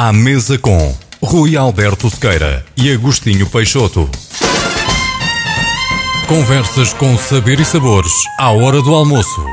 À mesa com Rui Alberto Sequeira e Agostinho Peixoto. Conversas com saber e sabores à hora do almoço.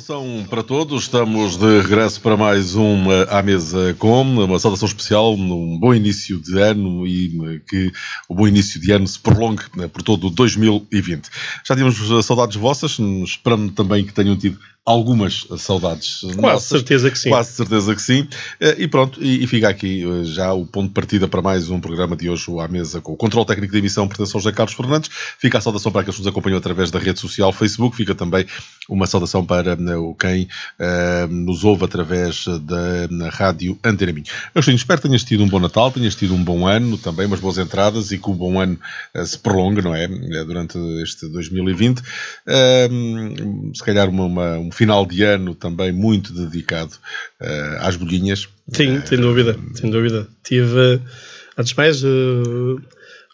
Saudação para todos, estamos de regresso para mais uma à mesa com uma saudação especial, num bom início de ano e eh, que o bom início de ano se prolongue né, por todo 2020. Já tínhamos eh, saudades vossas, hum, esperando também que tenham tido algumas saudades. Quase nossas, certeza que sim. Quase certeza que sim. Eh, e pronto, e, fica aqui eh, já o ponto de partida para mais um programa de hoje à mesa com o controle técnico da emissão pertence ao José Carlos Fernandes. Fica a saudação para aqueles que nos acompanham através da rede social Facebook. Fica também uma saudação para né, quem eh, nos ouve através da rádio Antena Minho. eu espero que tenhas tido um bom Natal, tenhas tido um bom ano também, umas boas entradas e que o bom ano se prolongue, não é? Durante este 2020. se calhar uma, uma um final de ano também muito dedicado uh, às bolhinhas. Sim, eh, sem dúvida, sem dúvida. Tive, antes de mais, eh,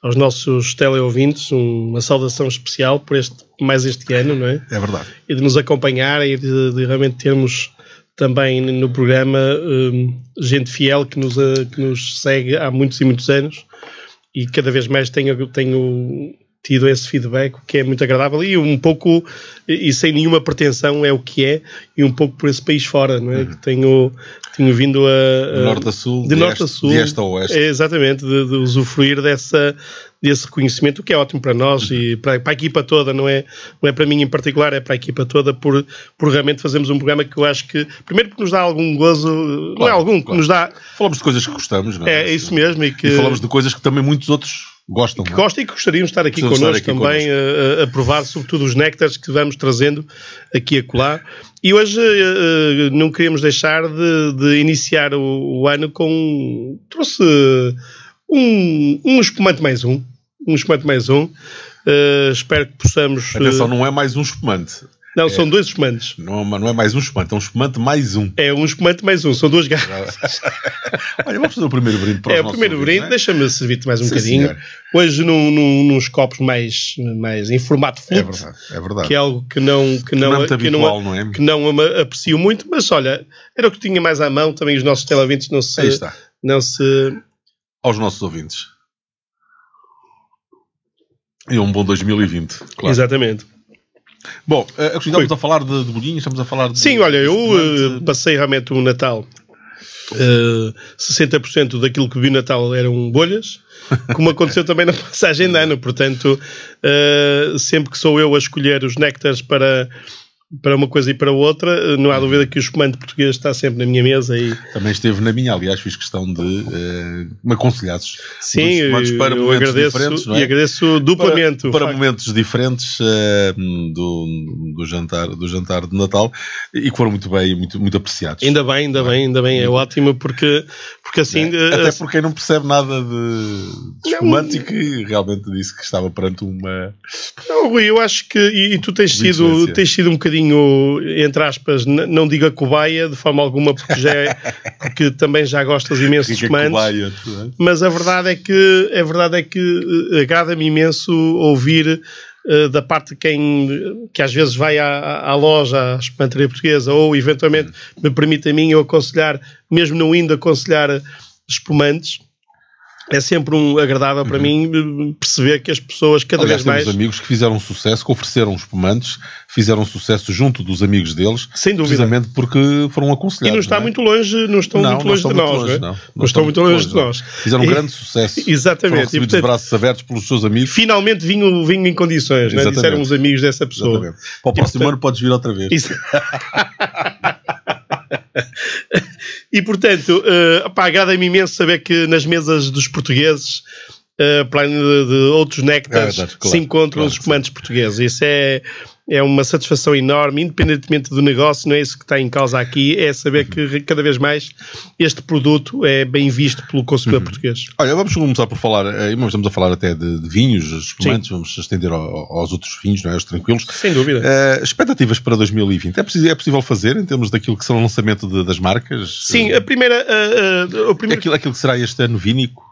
aos nossos teleouvintes uma saudação especial por este, mais este ano, não é? É verdade. E de nos acompanhar e de, de realmente termos também no programa um, gente fiel que nos, que nos segue há muitos e muitos anos e cada vez mais tenho, tenho tido esse feedback, o que é muito agradável e um pouco, e sem nenhuma pretensão é o que é, e um pouco por esse país fora, não é? Uhum. Que tenho, tenho vindo a, a... De norte a sul, de, de norte este, a sul, de este a oeste. É, exatamente, de, de usufruir dessa, desse conhecimento, o que é ótimo para nós uhum. e para, para, a equipa toda, não é, não é para mim em particular, é para a equipa toda, por, por realmente fazermos um programa que eu acho que, primeiro porque nos dá algum gozo, claro, não é algum, claro. que nos dá. Falamos de coisas que gostamos, não é? É, é isso mesmo. E, que... E falamos de coisas que também muitos outros gostam. Que é? gostam e que gostariam de estar aqui connosco estar aqui também connosco. A, a, provar, sobretudo, os néctares que vamos trazendo aqui a colar. E hoje uh, não queríamos deixar de, de iniciar o, o, ano com. trouxe eh, um, um espumante mais um. Um espumante mais um. Uh, espero que possamos. Atenção, não é mais um espumante. Não, é. são dois espumantes. Não, não é mais um espumante, é um espumante mais um. É um espumante mais um, são duas garrafas. Olha, vamos fazer o primeiro brinde para É, o primeiro brinde, é? deixa-me servir-te mais um Sim, bocadinho. Hoje num, num, nos copos mais, mais em formato flute. É verdade, é verdade. Que é algo que não, que não, é que não, habitual, não, é? que não aprecio muito, mas olha, era o que tinha mais à mão, também os nossos televintes não se... Aí está. Não se... Aos nossos ouvintes. E um bom 2020, claro. Exatamente. Bom, eh, estamos a falar de, de bolinhos, estamos a falar de. Sim, olha, eu eh, passei realmente o Natal. Uh, eh, 60% daquilo que vi no Natal eram bolhas, como aconteceu também na passagem de ano. Portanto, uh, sempre que sou eu a escolher os néctares para para uma coisa e para outra, eh, não há uhum. dúvida que o espumante português está sempre na minha mesa. E... Também esteve na minha, aliás, fiz questão de uh, me aconselhar Sim, para eu momentos agradeço, diferentes, é? e agradeço duplamente. Para, para momentos diferentes uh, do, do, jantar, do jantar de Natal e que foram muito bem, muito, muito apreciados. Ainda bem, ainda bem, ainda bem, é uhum. ótimo porque, porque assim... É. Até assim, porque não percebe nada de, de espumante e que realmente disse que estava perante uma... Não, Rui, eu acho que, e, e tu tens sido, tens sido um bocadinho bocadinho, entre aspas, não diga cobaia de forma alguma, porque, já é, porque também já gostas imenso imensos comandos. Cobaia, é? Mas a verdade é que, a verdade é que eh, agrada-me imenso ouvir uh, da parte de quem que às vezes vai à, à loja, à espantaria portuguesa, ou eventualmente hum. me permite a mim eu aconselhar, mesmo não indo aconselhar espumantes, é sempre um agradável para uhum. mim eh, perceber que as pessoas cada Aliás, vez mais. Temos amigos que fizeram sucesso, que ofereceram espumantes, fizeram sucesso junto dos amigos deles, Sem dúvida. precisamente porque foram aconselhados. E não está não é? muito longe, não estão não, muito longe de nós, longe, é? não, não, não estão muito longe, longe de nós. Fizeram um grande sucesso. Exatamente. Foram recebidos e, portanto, braços abertos pelos seus amigos. Finalmente vinho, vinham em condições, né? disseram os amigos dessa pessoa. Exatamente. Para o próximo portanto, ano podes vir outra vez. Isso... e portanto, uh, agrada-me imenso saber que nas mesas dos portugueses uh, eh, para de, de outros néctares é claro, se encontram claro, os comandos portugueses. Isso é, é uma satisfação enorme, independentemente do negócio, não é isso que está em causa aqui, é saber que cada vez mais este produto é bem visto pelo consumidor uhum. português. Olha, vamos começar por falar, eh, estamos a falar até de, de vinhos, espumantes, Sim. vamos estender ao, aos outros vinhos, não é? Os tranquilos. Sem dúvida. Uh, expectativas para 2020, é, preciso, é possível fazer em termos daquilo que será o lançamento de, das marcas? Sim, a primeira... Uh, uh, primeiro... aquilo, aquilo que será este ano vínico?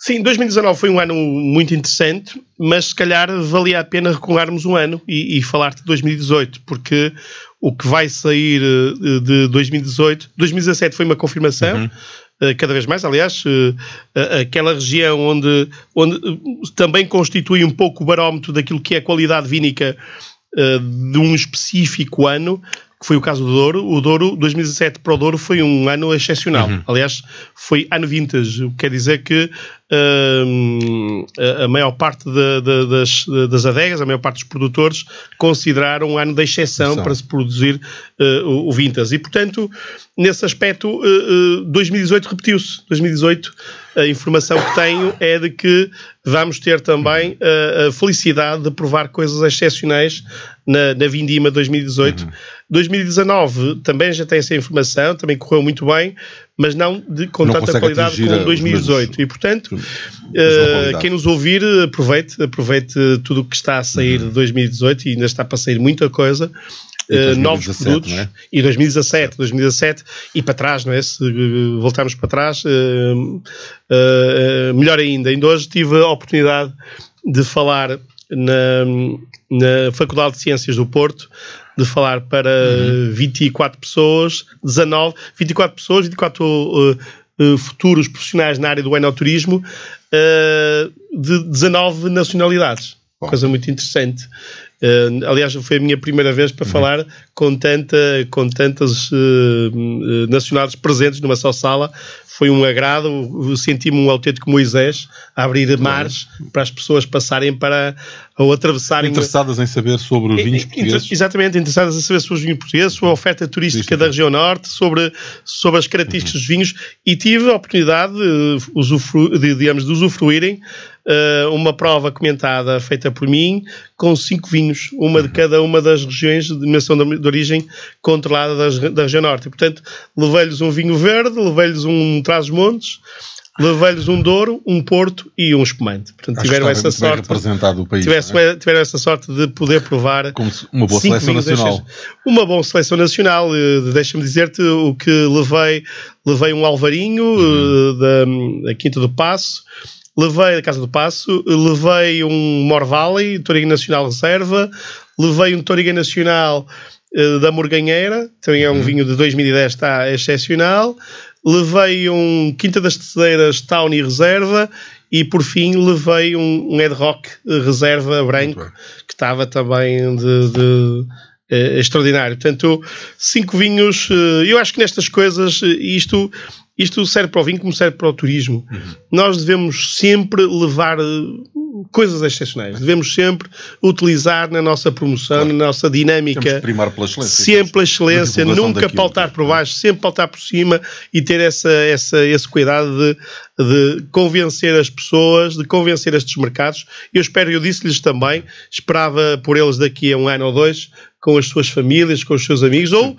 Sim, 2019 foi um ano muito interessante, mas se calhar valia a pena recuarmos um ano e, e falar de 2018, porque o que vai sair eh, de 2018, 2017 foi uma confirmação, uhum eh, cada vez mais, aliás, eh, aquela região onde, onde também constitui um pouco o barómetro daquilo que é a qualidade vínica de um específico ano, que foi o caso do Douro. O Douro, 2017 para o Douro, foi um ano excepcional. Uhum. Aliás, foi ano vintage, o que quer dizer que hum, a maior parte de, de, das, das adegas, a maior parte dos produtores, consideraram um ano de exceção Exato. para se produzir uh, o, o vintage. E, portanto, nesse aspecto, uh, uh, 2018 repetiu-se. 2018, a informação que tenho é de que vamos ter também eh, a felicidade de provar coisas excepcionais na, na Vindima 2018. Uhum. 2019 também já tem essa informação, também correu muito bem, mas não de, com não tanta qualidade como 2018. e, portanto, uh, quem nos ouvir, aproveite, aproveite tudo o que está a sair uhum. de 2018 e ainda está para sair muita coisa. Uh, eh, 2017, novos é? produtos é? e 2017, 2017 e para trás, não é? Se uh, voltarmos para trás, uh, melhor ainda. Ainda hoje tive a oportunidade de falar na, na Faculdade de Ciências do Porto de falar para uhum. 24 pessoas, 19, 24 pessoas, 24 uh, Uh, futuros profissionais na área do enoturismo uh, de 19 nacionalidades. Bom. Coisa muito interessante. Uh, aliás, foi a minha primeira vez para uhum. falar com, tanta, com tantas uh, nacionais presentes numa só sala. Foi um agrado, senti-me um autêntico Moisés a abrir uhum. mares para as pessoas passarem para ou atravessarem. Interessadas em saber sobre os vinhos portugueses. Exatamente, interessadas em saber sobre os vinhos portugueses, sobre a oferta turística Isso. da região norte, sobre, sobre as características uhum. dos vinhos e tive a oportunidade de, digamos, de usufruírem uh, uma prova comentada feita por mim, com cinco vinhos, uma de cada uma das regiões de dimensão de, origem controlada das, da região norte. Portanto, levei-lhes um vinho verde, levei-lhes um Trás-Montes, levei-lhes um Douro, um Porto e um espumante. Portanto, Acho tiveram essa sorte. Representado o país, tivesse, é? Tiveram essa sorte de poder provar. Como uma boa seleção nacional. Uma boa seleção nacional. Eh, deixa-me dizer-te o que levei. Levei um Alvarinho uhum. Eh, da, da Quinta do Passo levei a Casa do Passo, levei um Morvali, Toriga Nacional Reserva, levei um Toriga Nacional uh, da Morganheira, também é um uhum. vinho de 2010, está excepcional. Levei um Quinta das Tecedeiras Town e Reserva e por fim levei um, um Ed Rock eh, Reserva Branco, que estava também de, de é extraordinário. Portanto, cinco vinhos, eu acho que nestas coisas, isto isto serve para o vinho como serve para o turismo. Uhum. Nós devemos sempre levar eh, coisas excepcionais. Devemos sempre utilizar na nossa promoção, claro. na nossa dinâmica. primar pela excelência. Sempre pela excelência, nunca daquilo. pautar por baixo, sempre pautar por cima e ter essa, essa, esse cuidado de, de convencer as pessoas, de convencer estes mercados. Eu espero, eu disse-lhes também, esperava por eles daqui a um ano ou dois, com as suas famílias, com os seus amigos ou, uh,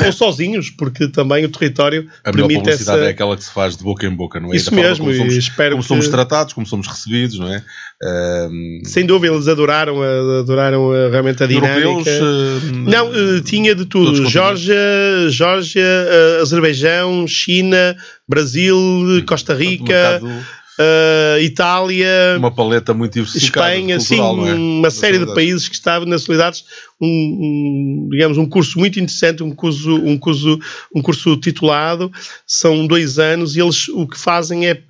ou, ou, sozinhos, porque também o território a permite melhor publicidade é aquela que se faz de boca em boca, não é? Isso mesmo, como, somos, espero como que... somos tratados, como somos recebidos, não é? Sem dúvida, eles adoraram, adoraram a, eh, realmente a dinâmica. Europeus, uh... Não, uh, tinha de tudo. Georgia Geórgia, Azerbaijão, China, Brasil, hum. Costa Rica, uh, Itália, uma paleta muito Espanha, sim, é? uma série de países que estavam nas um, um, digamos, um curso muito interessante, um curso, um curso, um curso titulado, são dois anos e eles o que fazem é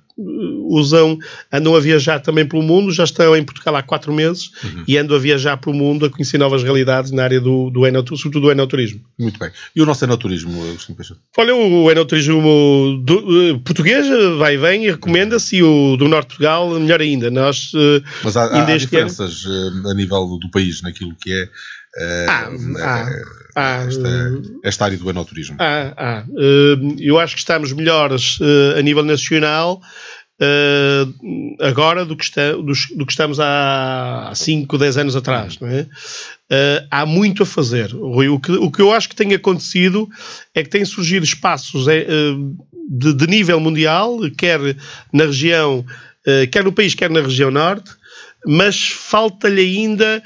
usam, andam a viajar também pelo mundo, já estão em Portugal há quatro meses uhum. e andam a viajar pelo mundo a conhecer novas realidades na área do, do enoturismo, sobretudo do enoturismo. Muito bem. E o nosso enoturismo, Agostinho Peixoto? Olha, o enoturismo do, uh, português eh, vai bem e recomenda-se, e o do Norte de Portugal, melhor ainda. Nós, eh, Mas há, há diferenças ano... a nível do país naquilo que é ah, ah, ah, esta, esta, área do enoturismo? Ah, ah, eu acho que estamos melhores a nível nacional uh, agora do que, está, dos, do que, estamos há 5, 10 anos atrás. Não é? Uh, há muito a fazer, Rui. O que, o que eu acho que tem acontecido é que têm surgido espaços eh, eh, de, de nível mundial, quer na região, eh, quer no país, quer na região norte, mas falta-lhe ainda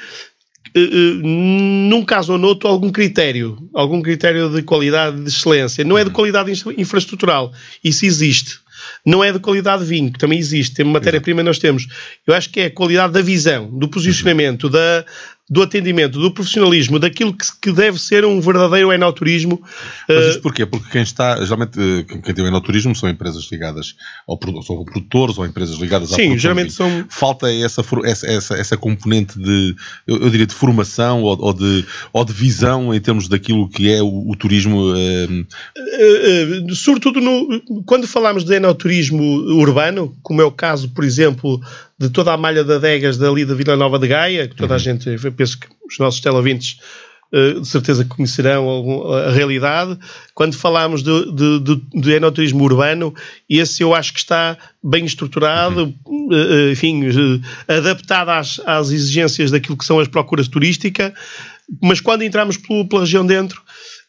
num caso ou noutro, algum critério, algum critério de qualidade de excelência. Não é de qualidade infraestrutural, isso existe não é de qualidade de vinho, que também existe, temos matéria-prima nós temos. Eu acho que é a qualidade da visão, do posicionamento, da, do atendimento, do profissionalismo, daquilo que, que deve ser um verdadeiro enoturismo. Mas eh, isto porquê? Porque quem está, geralmente, eh, quem tem o enoturismo são empresas ligadas ao são produtores ou empresas ligadas Sim, à geralmente são... Falta essa, essa, essa, componente de, eu, eu diria, de formação ou, ou, de, ou de visão em termos daquilo que é o, o turismo. É... Sobretudo no, quando falamos de enoturismo urbano, como é o caso, por exemplo, de toda a malha de adegas dali da Vila Nova de Gaia, que toda uhum. a gente, eu penso que os nossos televintes uh, de certeza conhecerão a realidade. Quando falámos de de de enoturismo urbano, esse eu acho que está bem estruturado, uhum. uh, enfim, uh, adaptado às, às exigências daquilo que são as procuras turísticas, mas quando entramos pela região dentro,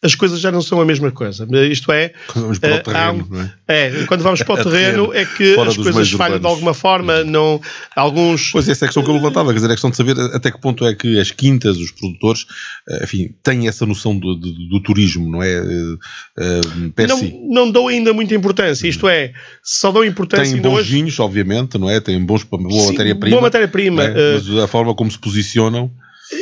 as coisas já não são a mesma coisa. Eh, isto é, quando vamos para o eh, terreno, é? é? quando vamos para o terreno é que Fora as coisas falham urbanos. de alguma forma, uhum. não, alguns... Pois essa é a questão que eu levantava, quer dizer, é a questão de saber até que ponto é que as quintas, os produtores, eh, enfim, têm essa noção do, do, do turismo, não é? não, não dou ainda muita importância, isto é, só dão importância... Tem bons hoje... vinhos, obviamente, não é? Tem bons, boa matéria-prima. Boa matéria-prima. É? Uh... Mas a forma como se posicionam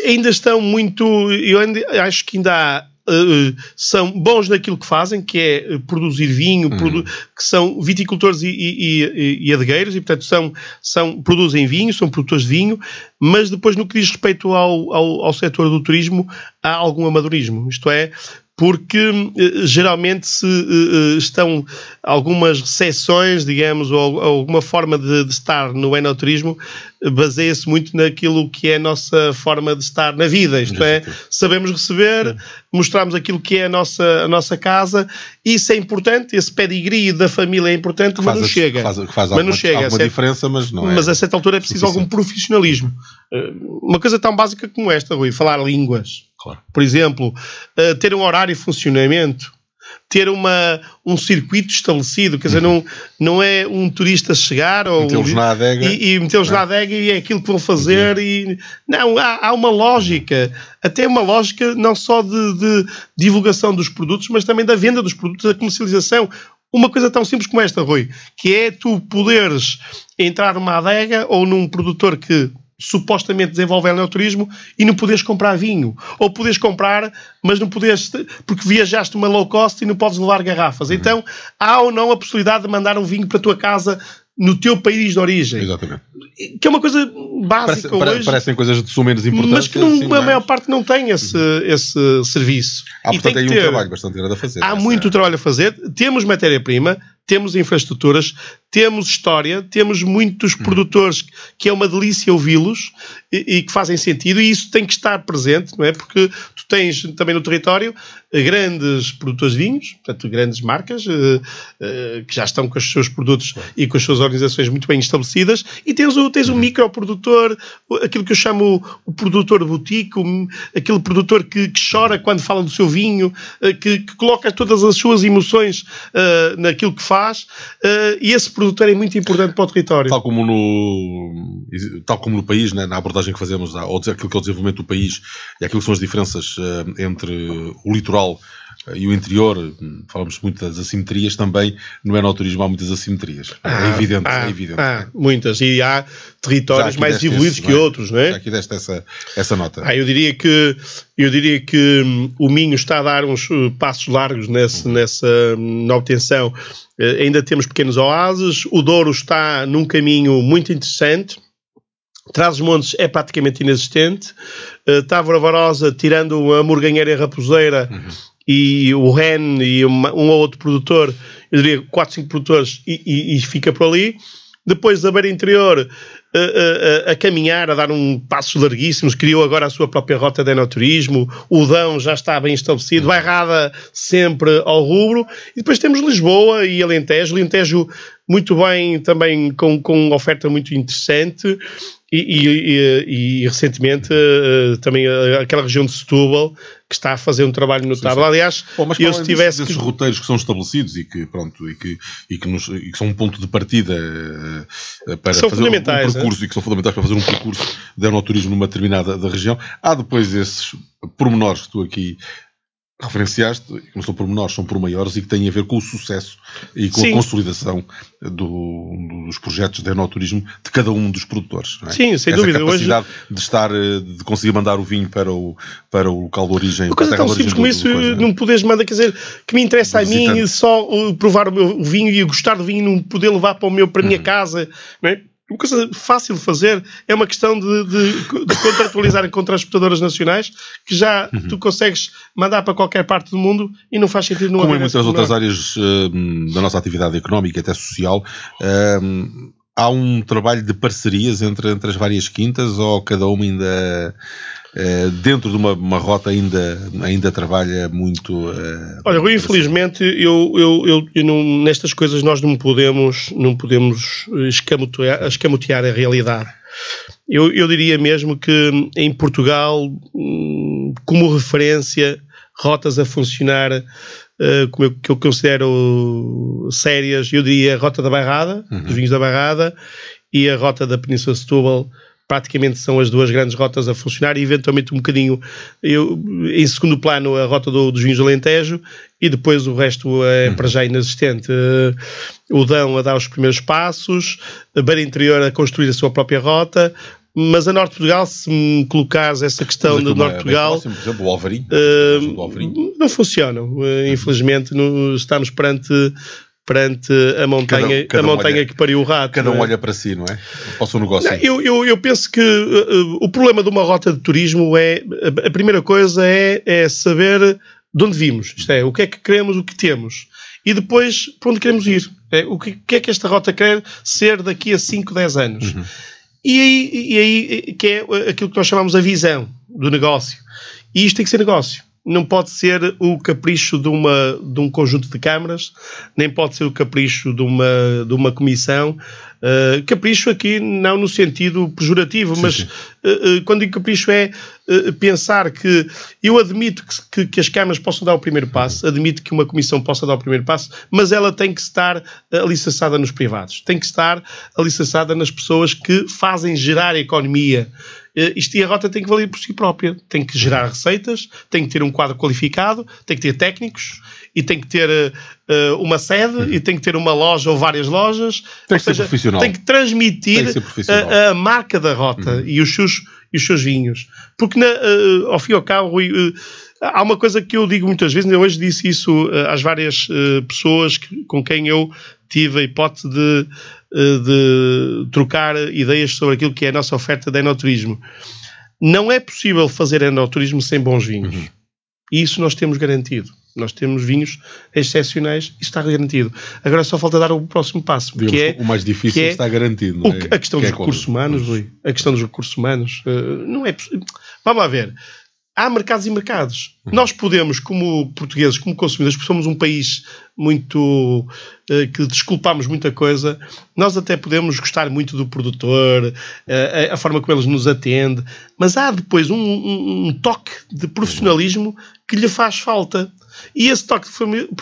ainda estão muito. Eu ainda, acho que ainda há eh, eh, são bons naquilo que fazem, que é eh, produzir vinho, uhum. produ que são viticultores e, e, e, e, adegueiros, e portanto são, são, produzem vinho, são produtores de vinho, mas depois no que diz respeito ao, ao, ao setor do turismo há algum amadorismo. Isto é, porque eh, geralmente se eh, eh, estão algumas recessões, digamos, ou alguma forma de, de estar no enoturismo baseia-se muito naquilo que é a nossa forma de estar na vida, isto é, sabemos receber, é. mostramos aquilo que é a nossa, a nossa casa, isso é importante, esse pedigree da família é importante, mas não chega. Faz, alguma, mas não chega. É- diferença, mas não é Mas a certa altura é preciso algum profissionalismo. Uma coisa tão básica como esta, Rui, falar línguas por exemplo, uh, ter um horário de funcionamento, ter uma, um circuito estabelecido, quer dizer, não, não é um turista chegar ou metê-los na adega e, e metê-los na é. adega e é aquilo que vão fazer e não, há, há uma lógica, até uma lógica não só de, de divulgação dos produtos, mas também da venda dos produtos, da comercialização. Uma coisa tão simples como esta, Rui, que é tu poderes entrar numa adega ou num produtor que supostamente desenvolvem turismo e não podes comprar vinho. Ou podes comprar, mas não podes, porque viajaste uma low cost e não podes levar garrafas. Uhum. Então, há ou não a possibilidade de mandar um vinho para a tua casa no teu país de origem. Exatamente. Que é uma coisa básica Parece, hoje. Parecem coisas de sumo menos importantes. Mas que não, assim, a é? maior parte não tem esse, uhum. esse serviço. Há, e portanto, aí um ter, trabalho bastante grande a fazer. Há muito é. trabalho a fazer. Temos matéria-prima, temos infraestruturas, temos história, temos muitos hum. produtores que é uma delícia ouvi-los e, e, que fazem sentido, e isso tem que estar presente, não é? Porque tu tens também no território eh, grandes produtores de vinhos, portanto, grandes marcas eh, eh, que já estão com os seus produtos e com as suas organizações muito bem estabelecidas, e tens o, tens o uhum. microprodutor, aquilo que eu chamo o produtor boutique, o, aquele produtor que, que, chora quando fala do seu vinho, que, que coloca todas as suas emoções uh, naquilo que faz, uh, e esse produtor é muito importante para o território. Tal como no, tal como no país, né, na abordagem abordagem que fazemos ao aquilo que é o desenvolvimento do país e aquilo que são as diferenças eh, entre o litoral eh, e o interior, hum, falamos muito das assimetrias também, no enoturismo há muitas assimetrias. É ah, é evidente, ah, é evidente. Ah, muitas, e há territórios mais evoluídos esse, que é? outros, não é? Já aqui deste essa, essa nota. Ah, eu, diria que, eu diria que hum, o Minho está a dar uns eh, passos largos nesse, uhum. nessa, hum, na obtenção. Ainda temos pequenos oásis, o Douro está num caminho muito interessante, Trás-os-Montes é praticamente inexistente. Uh, Távora Varosa, tirando a Morganheira e a Raposeira, uhum. e o Ren e uma, um ou outro produtor, eu diria 4, 5 produtores, e, e, e, fica por ali. Depois da beira interior, a, eh, eh, a, caminhar, a dar um passo larguíssimo, criou agora a sua própria rota de enoturismo, o Dão já está bem estabelecido, uhum. Bairrada sempre ao rubro, e depois temos Lisboa e Alentejo, Alentejo muito bem também com, com oferta muito interessante, e, e, e, e, recentemente uh, também eh, aquela região de Setúbal que está a fazer um trabalho notável. Sim, sim. Aliás, Bom, mas eu se tivesse desses que... roteiros que são estabelecidos e que pronto e que e que, nos, e que são um ponto de partida uh, para fazer um, né? percurso e que são fundamentais para fazer um percurso de anoturismo numa determinada da região, há depois esses pormenores que tu aqui referenciaste, que não são por menores, são por maiores e que têm a ver com o sucesso e com Sim. a consolidação do, dos projetos de enoturismo de cada um dos produtores. É? Sim, sem Essa dúvida. capacidade Hoje... de estar, eh, de conseguir mandar o vinho para o, para o local de origem. Uma coisa tão simples como isso, coisa, não é? podes poderes mandar, quer dizer, que me interessa a mim só eh, provar o meu vinho e gostar do vinho e não poder levar para, o meu, para a minha uhum. casa, não é? uma coisa fácil de fazer, é uma questão de, de, de contratualizarem com transportadoras nacionais, que já uhum. tu consegues mandar para qualquer parte do mundo e não faz sentido é não Como em muitas menor. outras áreas uh, da nossa atividade económica e até social, uh, há um trabalho de parcerias entre, entre as várias quintas ou cada uma ainda eh, dentro de uma, uma, rota ainda, ainda trabalha muito. Uh, Olha, infelizmente, eu, eu, eu, eu não, nestas coisas nós não podemos, não podemos escamotear, escamotear a realidade. Eu, eu diria mesmo que em Portugal, hum, como referência, rotas a funcionar uh, como eu, que eu considero sérias, eu diria a Rota da Barrada, uhum. dos Vinhos da Barrada, e a Rota da Península Setúbal, praticamente são as duas grandes rotas a funcionar e eventualmente um bocadinho eu, em segundo plano a rota do, dos vinhos do Alentejo e depois o resto é uhum. para já inexistente. Eh, o Dão a dar os primeiros passos, a Beira Interior a construir a sua própria rota, mas a Norte de Portugal, se me colocares essa questão do Norte de é Portugal. Próximo, por exemplo, o Alvarinho, uh, Alvarinho. Não funcionam. Uh, infelizmente, no, estamos perante perante a montanha, cada, cada a montanha um olha, que pariu o rato. Cada um é? olha para si, não é? Para o seu negócio. Não, eu, eu, eu, penso que uh, o problema de uma rota de turismo é, a, a primeira coisa é, é saber de onde vimos, isto é, o que é que queremos, o que temos, e depois para onde queremos ir. É, o que, que, é que esta rota quer ser daqui a 5, 10 anos? Uhum. E, aí, e aí, eh, que é aquilo que nós chamamos a visão do negócio. E isto tem que ser negócio não pode ser o capricho de, uma, de um conjunto de câmaras, nem pode ser o capricho de uma, de uma comissão, eh, capricho aqui não no sentido pejorativo, sim, mas sim. Uh, quando digo capricho é uh, pensar que eu admito que, que, que, as câmaras possam dar o primeiro passo, admito que uma comissão possa dar o primeiro passo, mas ela tem que estar alicerçada nos privados, tem que estar alicerçada nas pessoas que fazem gerar a economia. Isto e a rota tem que valer por si própria, tem que gerar receitas, tem que ter um quadro qualificado, tem que ter técnicos e tem que ter uh, uma sede uhum. e tem que ter uma loja ou várias lojas. Tem que ser profissional. Tem que transmitir tem que a, a, marca da rota uhum. e os seus e os seus vinhos. Porque, na, uh, ao fim e ao cabo, Rui, uh, há uma coisa que eu digo muitas vezes, eu hoje disse isso uh, às várias pessoas que, com quem eu tive a hipótese de, de, trocar ideias sobre aquilo que é a nossa oferta de enoturismo. Não é possível fazer enoturismo sem bons vinhos. Uhum. E isso nós temos garantido. Nós temos vinhos excepcionais e está garantido. Agora só falta dar o próximo passo, Digamos, que é o mais difícil que é, está garantido. É? O, a questão que é dos recursos humanos, Rui, a questão dos recursos humanos, uh, não é. Vamos lá ver há mercados e mercados. Uhum. Nós podemos, como portugueses, como consumidores, porque somos um país muito eh, que desculpamos muita coisa, nós até podemos gostar muito do produtor, eh, a, a, forma como ele nos atende, mas há depois um, um, um, toque de profissionalismo que lhe faz falta. E esse toque de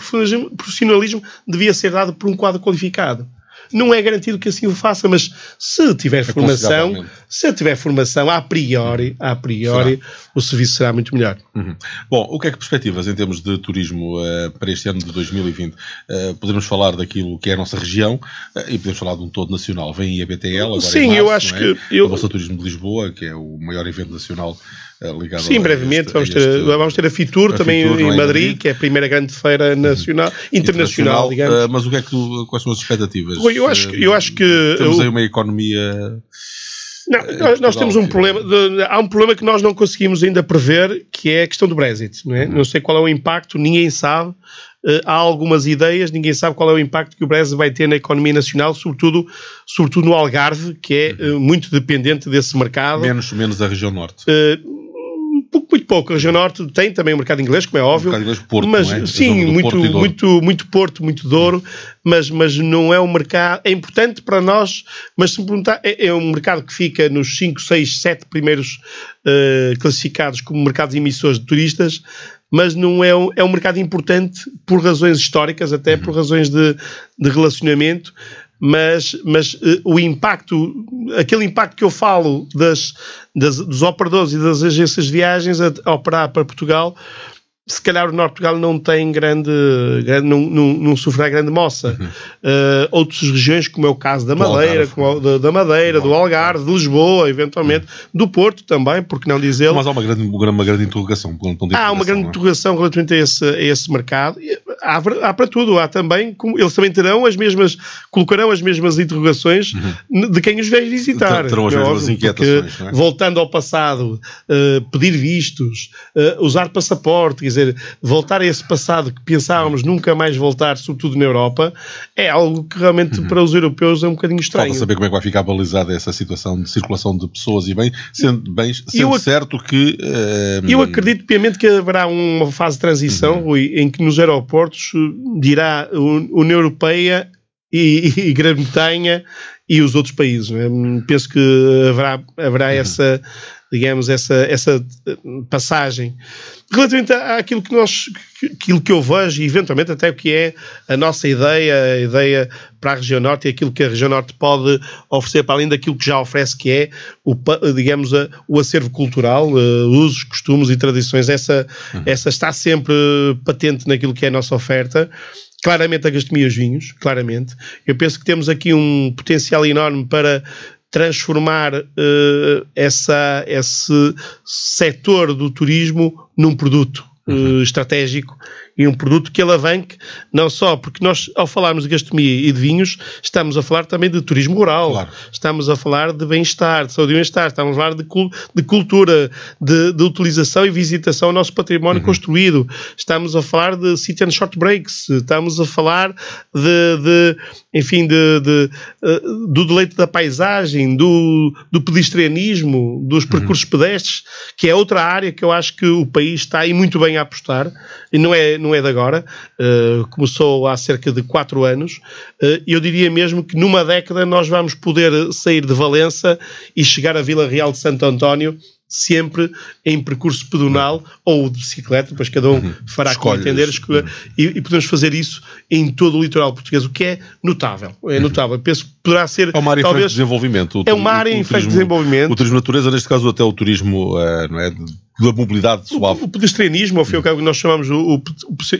profissionalismo devia ser dado por um quadro qualificado. Não é garantido que assim o faça, mas se tiver formação, se tiver formação, a priori, a priori, será. o serviço será muito melhor. Uhum. Bom, o que é que perspectivas em termos de turismo uh, para este ano de 2020? Uh, podemos falar daquilo que é a nossa região uh, e podemos falar de um todo nacional. Vem aí a BTL, agora Sim, março, eu acho é? que... Eu... O Bolsa Turismo de Lisboa, que é o maior evento nacional eh, ligado Sim, brevemente. Este, vamos, ter, este, vamos ter a FITUR a também Fitur, em, Madrid, Madrid, que é a primeira grande feira uhum. nacional, internacional, internacional eh, digamos. Uh, mas o que é que tu, quais são as expectativas? Bom, eu acho, eu acho que. Eh, temos aí uma economia. Não, nós, nós, temos um problema. De, há um problema que nós não conseguimos ainda prever, que é a questão do Brexit. Não, é? Uhum. não sei qual é o impacto, ninguém sabe. Uh, há algumas ideias, ninguém sabe qual é o impacto que o Brexit vai ter na economia nacional, sobretudo, sobretudo no Algarve, que é uh, muito dependente desse mercado. Menos, menos a região norte. Uh, pouco, muito pouco. A região norte tem também o mercado inglês, como é óbvio. mercado inglês, Porto, mas é? sim, muito, Porto muito, muito Porto, muito Douro, mas, mas não é um mercado. É importante para nós, mas se me perguntar, é, é um mercado que fica nos 5, 6, 7 primeiros uh, classificados como mercados emissores de turistas, mas não é um, é um mercado importante por razões históricas, até uhum. por razões de, de relacionamento mas, mas eh, o impacto, aquele impacto que eu falo das, das, dos operadores e das agências de viagens a, a operar para Portugal, se calhar o Norte de Portugal não tem grande, grande não, não, não sofrerá grande moça. Uhum. Uh, outras regiões, como é o caso da Madeira, como, é da, da, Madeira, do Algarve, de Lisboa, eventualmente, uhum. do Porto também, porque não dizer. Mas há uma grande, uma grande interrogação. Um há uma grande é? interrogação relativamente a esse, a esse mercado há, há, para tudo. Há também, eles também terão as mesmas, colocarão as mesmas interrogações uhum. de quem os vem visitar. Terão as é mesmas óbvio, inquietações. Porque, é? Voltando ao passado, uh, pedir vistos, uh, usar passaporte, quer dizer, voltar a esse passado que pensávamos nunca mais voltar, sobretudo na Europa, é algo que realmente uhum. para os europeus é um bocadinho estranho. Falta saber como é que vai ficar balizada essa situação de circulação de pessoas e bem, sendo, bens, sendo eu, certo que... Uh, eu acredito piamente que haverá uma fase de transição, uhum. Rui, em que nos aeroportos Unidos dirá União Europeia e, e Grã-Bretanha e os outros países. É? Penso que haverá, haverá uhum. essa, digamos, essa, essa eh, passagem. Relativamente à, àquilo que nós, aquilo que eu vejo, e eventualmente até o que é a nossa ideia, a ideia para a região norte e aquilo que a região norte pode oferecer, para além daquilo que já oferece, que é, o, digamos, a, o acervo cultural, uh, usos, costumes e tradições, essa, uhum. essa está sempre patente naquilo que é a nossa oferta claramente a gastronomia e os vinhos, claramente. Eu penso que temos aqui um potencial enorme para transformar uh, essa, esse setor do turismo num produto. Eh, uhum. estratégico e um produto que alavanque, não só porque nós, ao falarmos de gastronomia e de vinhos, estamos a falar também de turismo rural, claro. estamos a falar de bem-estar, de saúde e bem-estar, estamos a falar de, de cultura, de, de, utilização e visitação ao nosso património uhum. construído, estamos a falar de city and short breaks, estamos a falar de, de enfim, de, eh, do deleite da paisagem, do, do pedestrianismo, dos uhum. percursos uhum. pedestres, que é outra área que eu acho que o país está aí muito bem a apostar, e não é não é de agora, uh, começou há cerca de quatro anos. Uh, eu diria mesmo que numa década nós vamos poder sair de Valença e chegar a Vila Real de Santo António sempre em percurso pedonal ou de bicicleta, depois cada um uhum. fará como entender, escolher, uhum. e, e, podemos fazer isso em todo o litoral português, o que é notável, é uhum. notável. Penso que poderá ser, é uma área talvez, em de desenvolvimento. O, é uma área o, o em turismo, de desenvolvimento. O turismo natureza, neste caso até o turismo, eh, não é, da mobilidade suave. O, o pedestrianismo, ao fim e ao cabo, que nós chamamos o, o,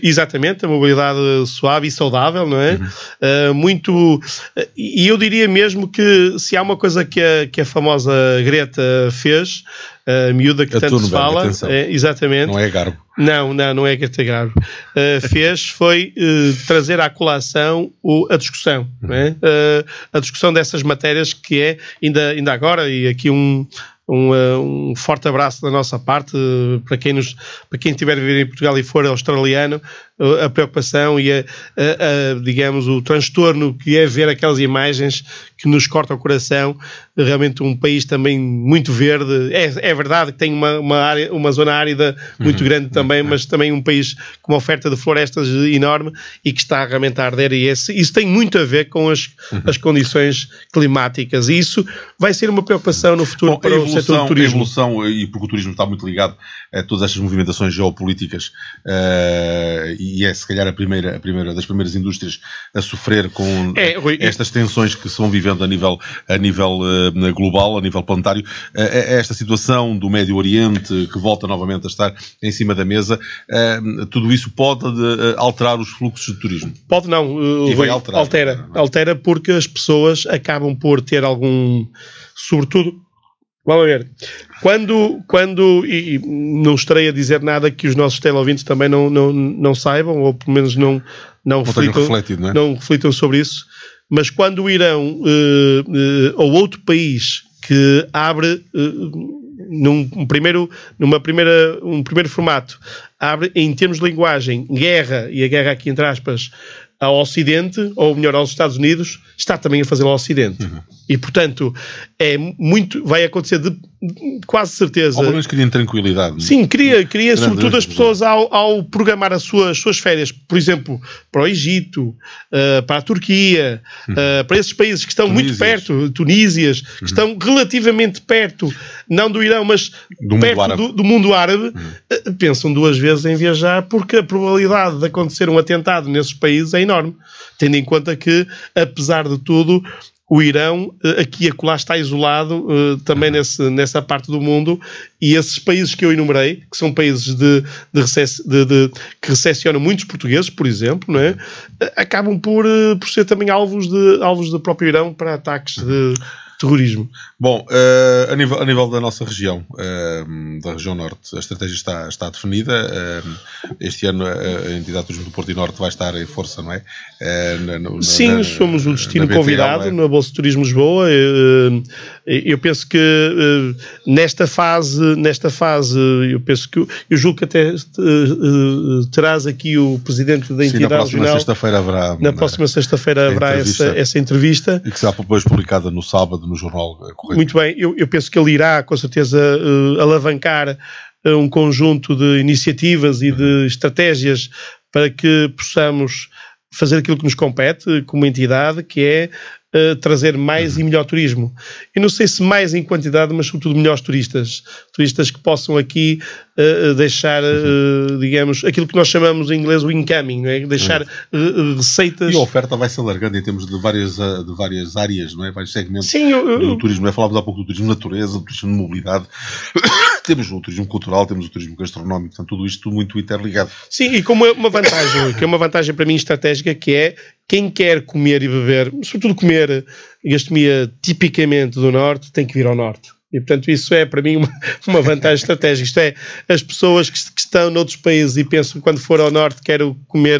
exatamente a mobilidade suave e saudável, não é? Uhum. Uh, muito. E eu diria mesmo que se há uma coisa que a, que a famosa Greta fez, a miúda que a tanto se fala, é, exatamente. Não é Garbo. Não, não, não é Greta Garbo. Uh, fez foi uh, trazer à colação o, a discussão, é? uhum. é? a discussão dessas matérias que é, ainda, ainda agora, e aqui um um, eh, um, forte abraço da nossa parte eh, para quem, nos, para quem estiver a viver em Portugal e for australiano, a preocupação e, a, a, a, digamos, o transtorno que é ver aquelas imagens que nos cortam o coração. Realmente um país também muito verde. É, é verdade que tem uma, uma, área, uma zona árida muito uhum. grande também, uhum. mas também um país com uma oferta de florestas enorme e que está realmente a arder. E esse, isso tem muito a ver com as, uhum. as condições climáticas. E isso vai ser uma preocupação no futuro Bom, para evolução, o setor do turismo. A evolução, e porque o turismo está muito ligado a todas estas movimentações geopolíticas uh, e é se calhar a primeira, a primeira das primeiras indústrias a sofrer com é, Rui, estas tensões que se vão vivendo a nível, a nível uh, global, a nível planetário. Uh, esta situação do Médio Oriente que volta novamente a estar em cima da mesa, uh, tudo isso pode alterar os fluxos de turismo? Pode não, Rui, alterar, altera, não é? altera porque as pessoas acabam por ter algum, sobretudo Vamos ver. Quando, quando e, não estarei a dizer nada que os nossos teleouvintes também não, não, não saibam, ou pelo menos não, não, reflitam, não, é? não, reflitam sobre isso, mas quando o Irão eh, eh ou outro país que abre eh, num um primeiro, numa primeira, um primeiro formato, abre em termos de linguagem guerra, e a guerra aqui entre aspas, ao Ocidente, ou melhor, aos Estados Unidos, está também a fazê-lo ao Ocidente. Uhum. E, portanto, é muito, vai acontecer de, quase certeza. Ou queria tranquilidade. Sim, queria, queria sobretudo as pessoas ao, ao programar as suas, suas férias, por exemplo, para o Egito, uh, para a Turquia, uh, para esses países que estão Tunísias. muito perto, Tunísias, que uhum. estão relativamente perto, não do Irão, mas do perto mundo do, do, mundo árabe, uhum. uh, pensam duas vezes em viajar porque a probabilidade de acontecer um atentado nesses países é enorme, tendo em conta que, apesar de tudo, o Irão eh, aqui e acolá está isolado eh, também nesse, nessa parte do mundo e esses países que eu enumerei, que são países de, de, recess, de, de que recessionam muitos portugueses, por exemplo, não é? Uhum. Eh, acabam por, por ser também alvos, de, alvos do próprio Irão para ataques de uhum terrorismo. Bom, uh, a, nível, a nível da nossa região, uh, da região norte, a estratégia está, está definida. Uh, este ano a, entidade turismo do Porto e Norte vai estar em força, não é? Na, na, Sim, na, somos um destino BTL, é? convidado é? na Bolsa de Turismo Lisboa eu penso que eh, nesta fase, nesta fase, eu penso que eu julgo que até eh, eh, terás aqui o presidente da entidade Sim, na próxima sexta-feira haverá na é? próxima sexta-feira haverá entrevista, essa, essa entrevista e que será depois publicada no sábado no jornal Correio. Muito bem, eu, eu penso que ele irá com certeza alavancar um conjunto de iniciativas e de uhum. estratégias para que possamos fazer aquilo que nos compete como entidade, que é trazer mais e melhor turismo. E não sei se mais em quantidade, mas sobretudo melhores turistas. Turistas que possam aqui uh, deixar, uh, digamos, aquilo que nós chamamos em inglês o incoming, não é? deixar uhum. receitas. E a oferta vai se alargando em termos de várias, de várias áreas, não é? vários segmentos Sim, eu, do turismo. É? Falávamos há pouco do turismo de natureza, do turismo de mobilidade. temos o turismo cultural, temos o turismo gastronómico, portanto, tudo isto muito interligado. Sim, e como uma vantagem, que é uma vantagem para mim estratégica, que é quem quer comer e beber, sobretudo comer gastronomia tipicamente do Norte, tem que vir ao Norte. E, portanto, isso é para mim uma, uma vantagem estratégica. Isto é, as pessoas que, que, estão noutros países e pensam que quando for ao norte quero comer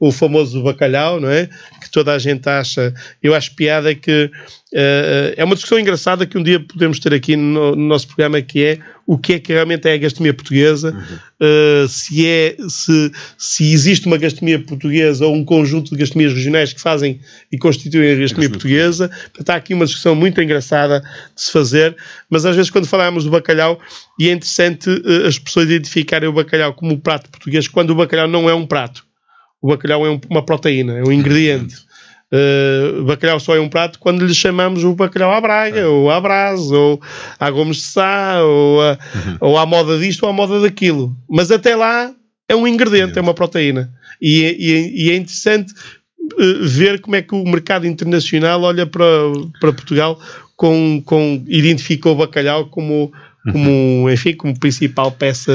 o famoso bacalhau, não é? Que toda a gente acha. Eu acho piada que uh, é uma discussão engraçada que um dia podemos ter aqui no, no, nosso programa, que é o que é que realmente é a gastronomia portuguesa, uhum. uh, se é se, se existe uma gastronomia portuguesa ou um conjunto de gastronomias regionais que fazem e constituem a gastronomia é portuguesa. Está aqui uma discussão muito engraçada de se fazer, mas às vezes quando falámos do bacalhau, e é interessante uh, as pessoas identificarem o bacalhau como um prato português, quando o bacalhau não é um prato o bacalhau é um, uma proteína, é um ingrediente. Uh, bacalhau só é um prato quando lhe chamamos o bacalhau à Braga, é. ou à Brás, ou à Gomes de Sá, ou, a, uhum. ou à moda disto, ou à moda daquilo. Mas até lá é um ingrediente, é uma proteína. E, é, e, é, e é interessante eh, ver como é que o mercado internacional olha para, para Portugal com, com identificou o bacalhau como, como, uhum. enfim, como principal peça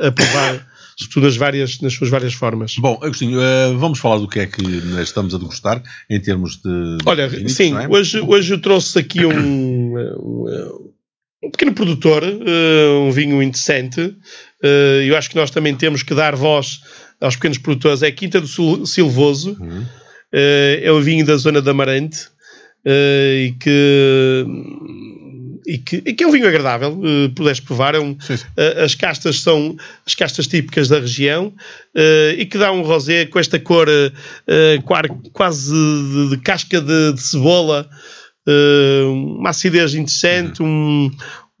a, a provar. sobretudo nas, várias, nas suas várias formas. Bom, Agostinho, eh, vamos falar do que é que estamos a degustar em termos de. Olha, de sim, é? hoje, hoje eu trouxe aqui um, um um pequeno produtor, uh, um vinho interessante. Uh, eh, eu acho que nós também temos que dar voz aos pequenos produtores. É Quinta do Silvoso, uhum. uh, é o vinho da zona da Amarante, e que e que, e que é um vinho agradável, uh, pudeste provar. É um, uh, as castas são as castas típicas da região uh, e que dá um rosé com esta cor quase de, de, casca de, de cebola, uma acidez interessante, uhum.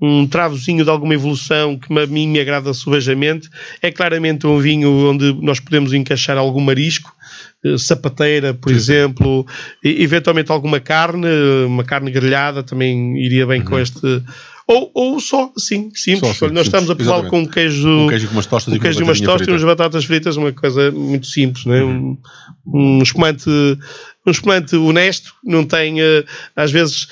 um, um travozinho de alguma evolução que a mim me agrada subejamente. É claramente um vinho onde nós podemos encaixar algum marisco. Eh, sapateira, por Sim. exemplo, e, eventualmente alguma carne, eh, uma carne grelhada também iria bem uhum. com este. Ou, ou só, sim, simples. Só, sim, nós simples, estamos a falar com um queijo, um queijo com umas tostas, um queijo e, umas tostas e umas batatas fritas, uma coisa muito simples, né? Uhum. um, um espumante um espumante honesto, não tem, às vezes,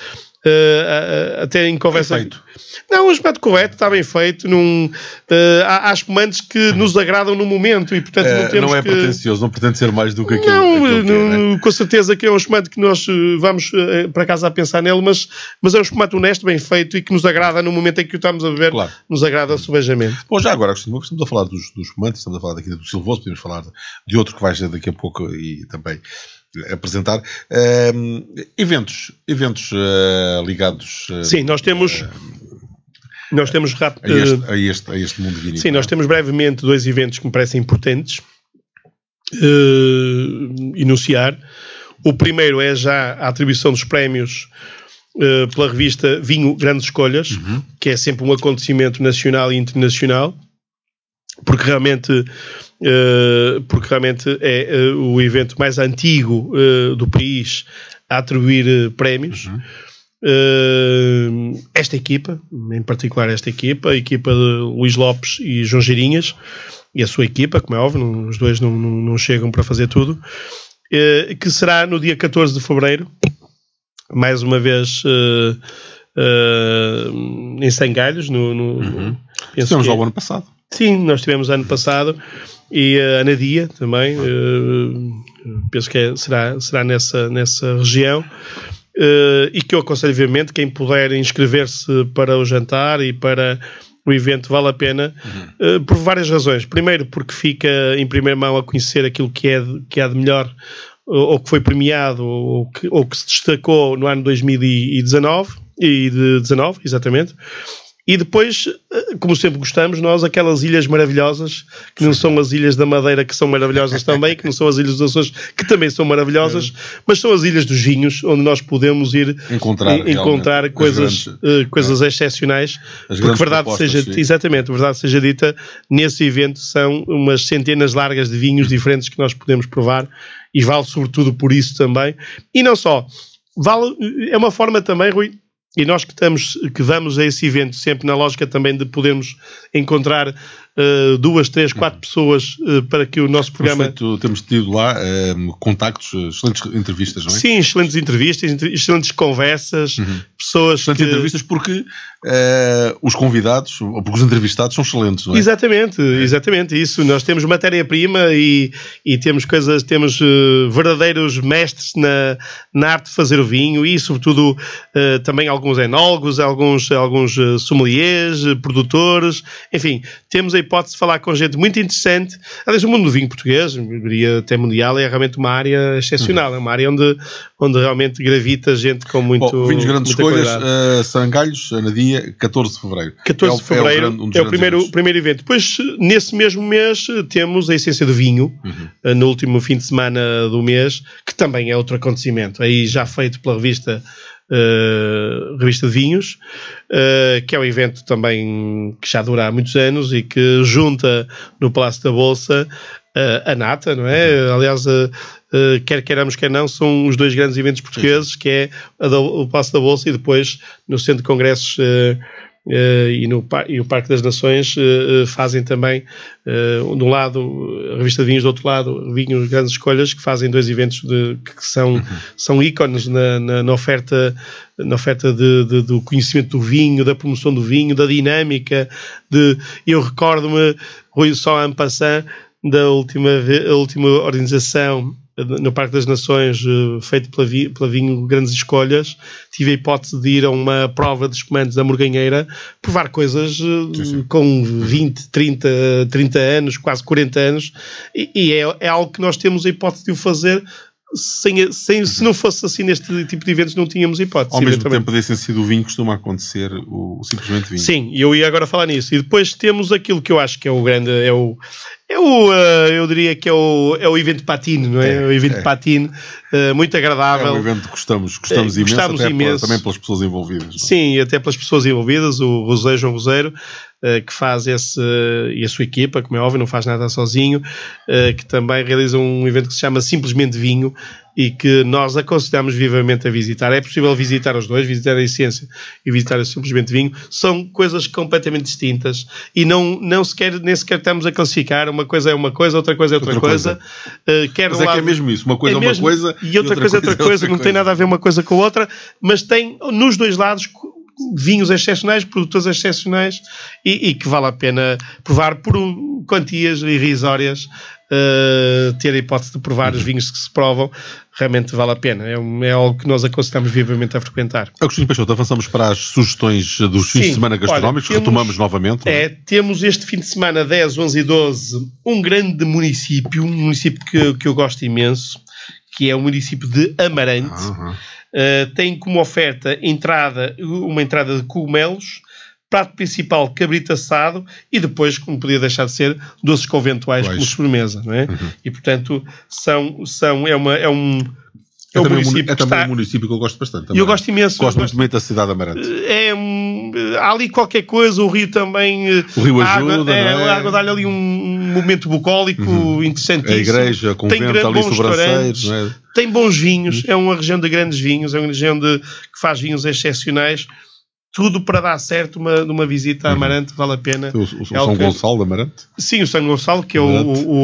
uh, eh, até em conversa. Perfeito. Não, um aspecto correto, está bem feito. Num, eh, há, há espumantes que nos agradam no momento e, portanto, não eh, temos. Não é que... pretencioso, não pretende ser mais do que aquilo. Não, aquilo que é, né? com certeza que é um espumante que nós vamos para casa a pensar nele, mas, mas é um espumante honesto, bem feito e que nos agrada no momento em que o estamos a beber, claro. nos agrada uhum. subejamente. Bom, já agora, estamos a falar dos, dos espumantes, estamos a falar daqui do Silvoso, podemos falar de outro que vai ser daqui a pouco e também apresentar uh, eventos, eventos uh, ligados. Uh, Sim, nós temos. Eh, nós temos rápido. A este, a, este, a este mundo vinícola. Sim, nós temos brevemente dois eventos que me parecem importantes enunciar. O primeiro é já a atribuição dos prémios pela revista Vinho Grandes Escolhas, uhum. que é sempre um acontecimento nacional e internacional porque realmente, eh, porque realmente é eh, o evento mais antigo eh, do país a atribuir prémios. Uhum. Uh, esta equipa, em particular esta equipa, a equipa de Luís Lopes e João Girinhas, e a sua equipa, como é óbvio, não, os dois não, não, não, chegam para fazer tudo, uh, que será no dia 14 de fevereiro, mais uma vez. Uh, em Sangalhos, no, no, uhum. penso Estamos que, ao ano passado. Sim, nós tivemos ano passado e a eh, Ana Dia também, eh, penso que é, será, será nessa, nessa região. Eh, e que eu aconselho, obviamente, quem puder inscrever-se para o jantar e para o evento vale a pena uhum. uh, por várias razões. Primeiro, porque fica em primeira mão a conhecer aquilo que, é de, que há de melhor ou, ou que foi premiado ou que, ou que se destacou no ano 2019 e de 19, exatamente. E depois, eh, como sempre gostamos, nós aquelas ilhas maravilhosas, que não são as ilhas da Madeira, que são maravilhosas também, que não são as ilhas dos Açores, que também são maravilhosas, mas são as ilhas dos Vinhos, onde nós podemos ir encontrar, eh, encontrar coisas, grandes, eh, coisas é? excepcionais. As porque verdade seja, exatamente, verdade seja dita, nesse evento são umas centenas largas de vinhos diferentes que nós podemos provar e vale sobretudo por isso também. E não só, vale, é uma forma também, Rui, e nós que, estamos, que vamos a esse evento sempre na lógica também de podermos encontrar uh, duas, três, quatro uhum. pessoas uh, para que o nosso programa. Feito, temos tido lá uh, contactos, excelentes entrevistas, não é? Sim, excelentes entrevistas, excelentes conversas, uhum. pessoas. Excelentes que... entrevistas, porque uh, os convidados, porque os entrevistados são excelentes, não é? Exatamente, é. exatamente isso. Nós temos matéria-prima e, e temos coisas, temos uh, verdadeiros mestres na, na arte de fazer o vinho e, sobretudo, uh, também alguns enólogos, alguns, alguns sommeliers, produtores, enfim, temos a hipótese de falar com gente muito interessante. Aliás, o mundo do vinho português, diria até mundial, é realmente uma área excepcional, uhum. é uma área onde, onde realmente gravita gente com muito. Bom, vinhos grandes escolhas, uh, Sangalhos, Anadia dia 14 de fevereiro. 14 de fevereiro é o, é o, grande, um é o primeiro, primeiro evento. Depois, nesse mesmo mês, eh, temos a essência do vinho, uhum. Eh, no último fim de semana do mês, que também é outro acontecimento. Aí já feito pela revista. Uh, revista de Vinhos, uh, que é um evento também que já dura há muitos anos e que junta no Palácio da Bolsa uh, a nata, não é? Uhum. Aliás, uh, uh, quer queiramos, quer não, são os dois grandes eventos portugueses, que é o Passo da Bolsa e depois no Centro de Congressos Uh, e, no, e o Parque das Nações uh, uh, fazem também, de um lado, a revista de vinhos, do outro lado, vinhos grandes escolhas, que fazem dois eventos de, que são, uhum. são ícones na, na, na, oferta, na oferta de, de, do conhecimento do vinho, da promoção do vinho, da dinâmica. De, eu recordo-me, Rui, só en da última, a última organização eh, no Parque das Nações, eh, feito pela, pela Vinho Grandes Escolhas, tive a hipótese de ir a uma prova dos comandos da Morganheira, provar coisas eh, sim, sim. com 20, 30, 30 anos, quase 40 anos, e, e é, é, algo que nós temos a hipótese de o fazer sem, sem, se não fosse assim neste tipo de eventos, não tínhamos hipótese. Ao mesmo tempo, a sido o vinho costuma acontecer, o, o simplesmente vinho. Sim, eu ia agora falar nisso. E depois temos aquilo que eu acho que é o grande, é o, é o, eh, eu diria que é o, é o evento patino, não é? é o evento é. patino, eh, muito agradável. É um evento que gostamos, gostamos, é, imenso, gostamos imenso. Pela, também pelas pessoas envolvidas. Não? É? Sim, até pelas pessoas envolvidas, o Roseiro João Roseiro, eh, que faz esse, e a sua equipa, como é óbvio, não faz nada sozinho, eh, que também realiza um evento que se chama Simplesmente Vinho e que nós aconselhamos vivamente a visitar. É possível visitar os dois, visitar a essência e visitar o Simplesmente Vinho, são coisas completamente distintas e não, não sequer, nem sequer estamos a classificar. Uma coisa é uma coisa, outra coisa é outra, outra coisa. coisa. Uh, quer mas é, é lado, que é mesmo isso, uma coisa é, é, uma mesmo, coisa e outra, outra coisa, coisa é outra coisa, é coisa. não tem nada a ver uma coisa com a outra, mas tem nos dois lados vinhos excepcionais, produtores excepcionais e, e, que vale a pena provar por quantias irrisórias. Uh, ter a hipótese de provar os vinhos que se provam realmente vale a pena. É, é algo que nós aconselhamos vivamente a frequentar. Agostinho Peixoto, avançamos para as sugestões dos Sim, fins de semana gastronómicos, olha, temos, retomamos novamente. É? é, temos este fim de semana 10, 11 e 12 um grande município, um município que, que eu gosto imenso, que é o município de Amarante. Uhum. Eh, tem como oferta entrada, uma entrada de cogumelos, prato principal cabrito assado e depois, como podia deixar de ser, doces conventuais pois. como sobremesa, não é? Uhum. E portanto, são, são, é, uma, é um é, é, também, um, é também um município que eu gosto bastante. Também. Eu gosto imenso. Gosto, gosto muito da cidade de Amarante. Eh, é, um, eh, há ali qualquer coisa, o rio também. O rio ajuda, água, é, é? A água dá-lhe ali um, momento bucólico uhum. interessante. A igreja, com tem grande, ali É? Tem bons vinhos, uhum. é uma região de grandes vinhos, é uma região de, que faz vinhos excepcionais tudo para dar certo uma, numa visita a uhum. Amarante, vale a pena. O, o, o é São Gonçalo de Amarante? Sim, o São Gonçalo, que é o,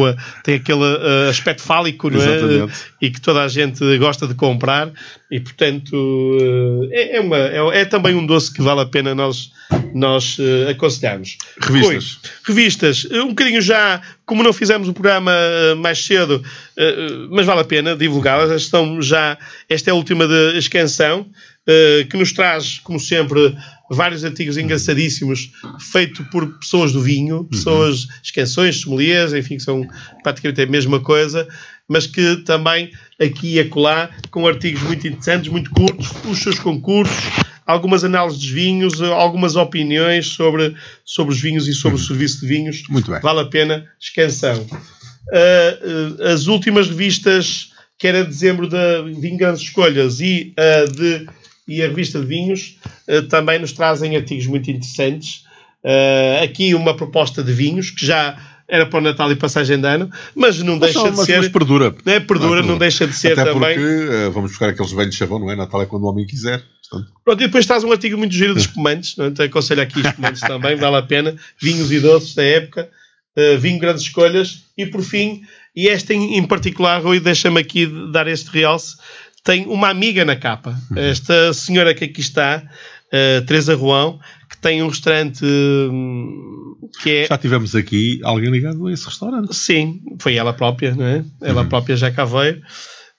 o, tem aquele uh, aspecto fálico, não é? E que toda a gente gosta de comprar, e portanto uh, é, uma, é, é, também um doce que vale a pena nós, nós uh, aconselharmos. Revistas. Pois, revistas, eh, um bocadinho já, como não fizemos o programa mais cedo, mas vale a pena divulgá-las, estão já, esta é a última de escansão. Eh, que nos traz, como sempre, vários artigos engraçadíssimos feito por pessoas do vinho, uhum. pessoas, canções, sommeliers, enfim, que são praticamente a mesma coisa, mas que também aqui e acolá, com artigos muito interessantes, muito curtos, os seus concursos, algumas análises de vinhos, algumas opiniões sobre, sobre os vinhos e sobre o uhum. serviço de vinhos. Muito bem. Vale a pena, descansão. Uh, eh, uh, eh, as últimas revistas, que era dezembro da Vingança Escolhas e a uh, de e a revista de vinhos eh, também nos trazem artigos muito interessantes. Uh, aqui uma proposta de vinhos que já era para o Natal e passagem de ano, mas não mas deixa de ser. Mas perdura. É, perdura, não, é não deixa de ser Até também. Porque, uh, vamos buscar aqueles velhos chavão, não é? Natal é quando o homem quiser. Portanto. Pronto, e depois traz um artigo muito giro de espumantes, não é? te então, aconselho aqui espumantes também, vale a pena. Vinhos e doces da época, uh, vinho grandes escolhas, e por fim, e esta em, em particular, Rui, deixa-me aqui dar este realce, tem uma amiga na capa. Uhum. Esta senhora que aqui está, uh, Teresa Ruão, que tem um restaurante hum, que é. Já tivemos aqui alguém ligado a esse restaurante. Sim, foi ela própria, não é? Ela uhum. própria já cá veio.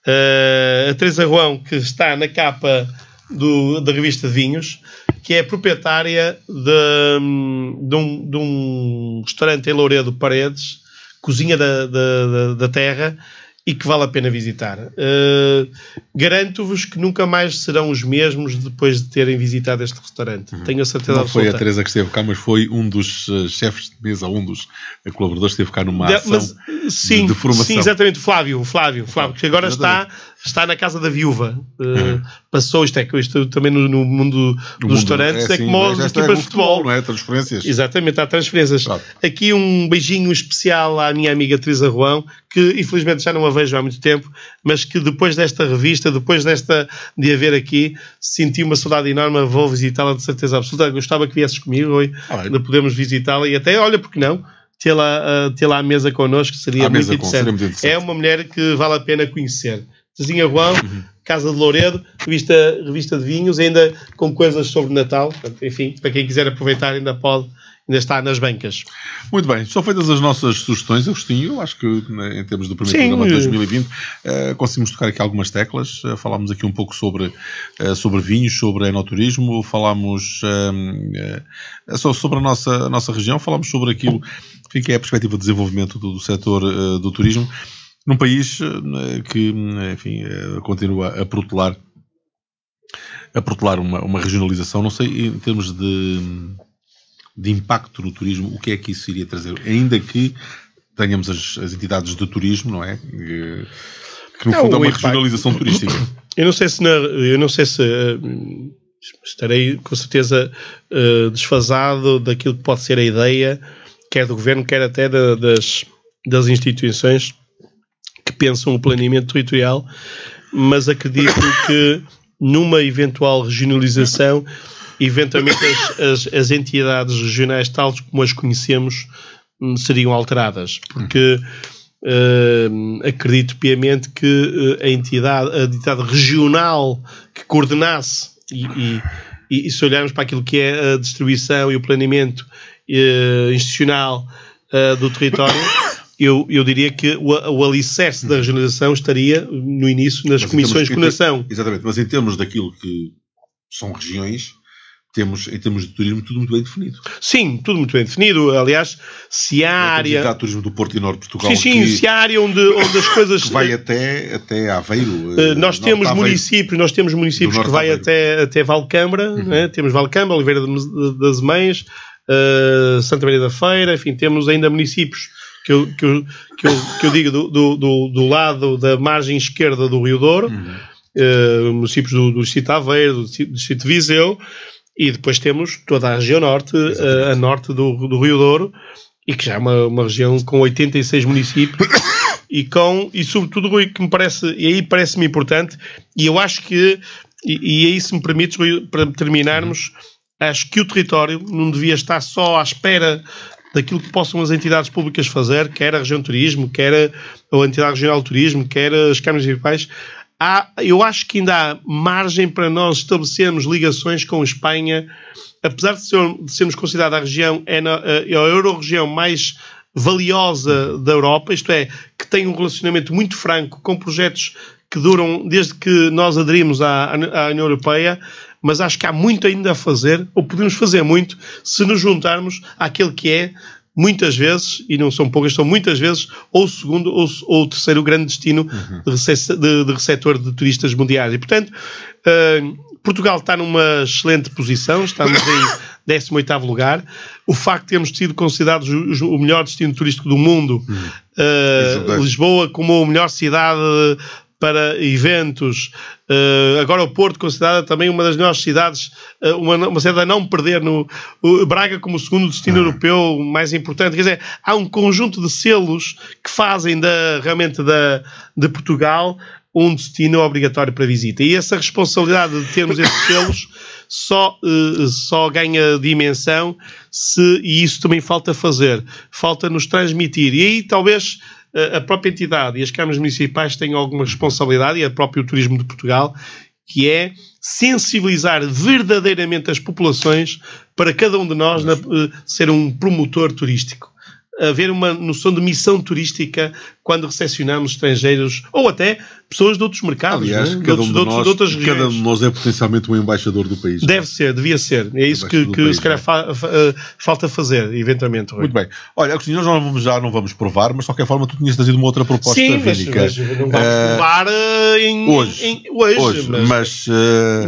Uh, a Teresa Ruão, que está na capa do, da revista de Vinhos, que é proprietária de, hum, de, um, de um, restaurante em Louredo Paredes, Cozinha da, da, da Terra, e que vale a pena visitar. Uh, Garanto-vos que nunca mais serão os mesmos depois de terem visitado este restaurante. Uhum. Tenho a certeza Não foi a Teresa que esteve cá, mas foi um dos eh, chefes de mesa, um dos colaboradores que esteve cá numa ação de, mas, sim, de formação. Sim, exatamente, Flávio, Flávio, Flávio, que agora exatamente. está está na casa da viúva. Uh, passou, isto é isto também no, no mundo dos é restaurantes, é, é, como as equipas de futebol. futebol. Não é? Transferências. Exatamente, há transferências. Claro. Aqui um beijinho especial à minha amiga Teresa Ruão, que infelizmente já não a vejo há muito tempo, mas que depois desta revista, depois desta de haver aqui, senti uma saudade enorme. Vou visitá-la de certeza absoluta. Gostava que viesses comigo hoje, ah, podemos visitá-la e até, olha, porque não? tê-la uh, eh, tê à mesa connosco seria, à muito, mesa, Com, seria muito interessante. É uma mulher que vale a pena conhecer. Zezinha Juan, uhum. Casa de Louredo, revista, revista de vinhos, ainda com coisas sobre Natal. Portanto, enfim, para quem quiser aproveitar, ainda pode, ainda está nas bancas. Muito bem, são feitas as nossas sugestões, Agostinho. Eu acho que né, em termos do primeiro programa de 2020 uh, eh, conseguimos tocar aqui algumas teclas. Uh, falámos aqui um pouco sobre, uh, sobre vinhos, sobre enoturismo, falámos uh, sobre a nossa, a nossa região, falámos sobre aquilo que é a perspectiva de desenvolvimento do, do setor do turismo num país eh, que, enfim, eh, continua a protelar a protelar uma, uma regionalização. Não sei, em termos de, de impacto no turismo, o que é que isso iria trazer? Ainda que tenhamos as, as entidades de turismo, não é? Eh, que, no não, fundo é uma impacto. regionalização turística. Eu não sei se, na, eu não sei se uh, estarei com certeza uh, desfasado daquilo que pode ser a ideia, quer do governo, quer até da, das, das instituições que pensam o planeamento territorial, mas acredito que numa eventual regionalização, eventualmente as, as, as entidades regionais, tal como as conhecemos, hum, seriam alteradas, porque uh, acredito piamente que eh, a entidade, a entidade regional que coordenasse e, e e, se olharmos para aquilo que é a distribuição e o planeamento eh, institucional eh, do território, eu, eu diria que o, o alicerce da uhum. regionalização estaria, no início, nas mas comissões de coordenação Exatamente, mas em termos daquilo que são regiões, temos, em termos de turismo, tudo muito bem definido. Sim, tudo muito bem definido. Aliás, se há área. Há turismo do Porto e Norte de Portugal. Sim, sim, que... se há área onde, onde as coisas. que vai até, até Aveiro. Eh, eh, nós temos municípios, nós temos municípios que vai até, até Valcâmara, uhum. né? temos Valcâmara, Oliveira das Mães uh, Santa Maria da Feira, enfim, temos ainda municípios que eu, que eu, que eu, que eu digo do, do, do, lado da margem esquerda do Rio Douro, uhum. Eh, municípios do, do Distrito Aveiro, do Distrito Viseu, e depois temos toda a região norte, eh, a, a norte do, do Rio Douro, e que já é uma, uma região com 86 municípios. e com e sobretudo Rui, que me parece e aí parece-me importante e eu acho que e, e aí se me permites Rui, para terminarmos uhum. acho que o território não devia estar só à espera daquilo que possam as entidades públicas fazer, quer a região turismo, quer a, a entidade regional de turismo, quer as câmaras municipais, há, eu acho que ainda há margem para nós estabelecermos ligações com a Espanha, apesar de, ser, de sermos considerada a região, é, na, é a euro-região mais valiosa da Europa, isto é, que tem um relacionamento muito franco com projetos que duram desde que nós aderimos à, à União Europeia, mas acho que há muito ainda a fazer, ou podemos fazer muito, se nos juntarmos àquele que é muitas vezes, e não são poucas, são muitas vezes, ou o segundo ou, ou o terceiro grande destino uhum. de, de, de, receptor de turistas mundiais. E, portanto, uh, Portugal está numa excelente posição, estamos em 18 lugar. O facto de termos sido considerados o, o melhor destino turístico do mundo, uhum. uh, Lisboa como a melhor cidade para eventos. Uh, agora o Porto considerada também uma das melhores cidades, uh, uma, uma cidade a não perder no Braga como o segundo destino uhum. europeu mais importante. Quer dizer, há um conjunto de selos que fazem da, realmente da, de Portugal um destino obrigatório para visita. E essa responsabilidade de termos esses selos só, uh, só ganha dimensão se, e isso também falta fazer, falta nos transmitir. E aí talvez a própria entidade e as câmaras municipais têm alguma responsabilidade, e é próprio Turismo de Portugal, que é sensibilizar verdadeiramente as populações para cada um de nós na, eh, ser um promotor turístico haver uma noção de missão turística quando recepcionamos estrangeiros ou até pessoas de outros mercados, Aliás, né? cada, um de, nós, de outras regiões. Cada um de nós é potencialmente um embaixador do país. É? Deve ser, devia ser. É isso que, que país, se calhar é? fa fa eh, falta fazer, eventualmente. Rui. Muito bem. Olha, Agostinho, nós não vamos, já não vamos provar, mas de qualquer forma tu tinhas trazido uma outra proposta Sim, Mas, mas não vamos uh, provar eh, em, hoje, em, hoje, hoje, mas, mas, uh,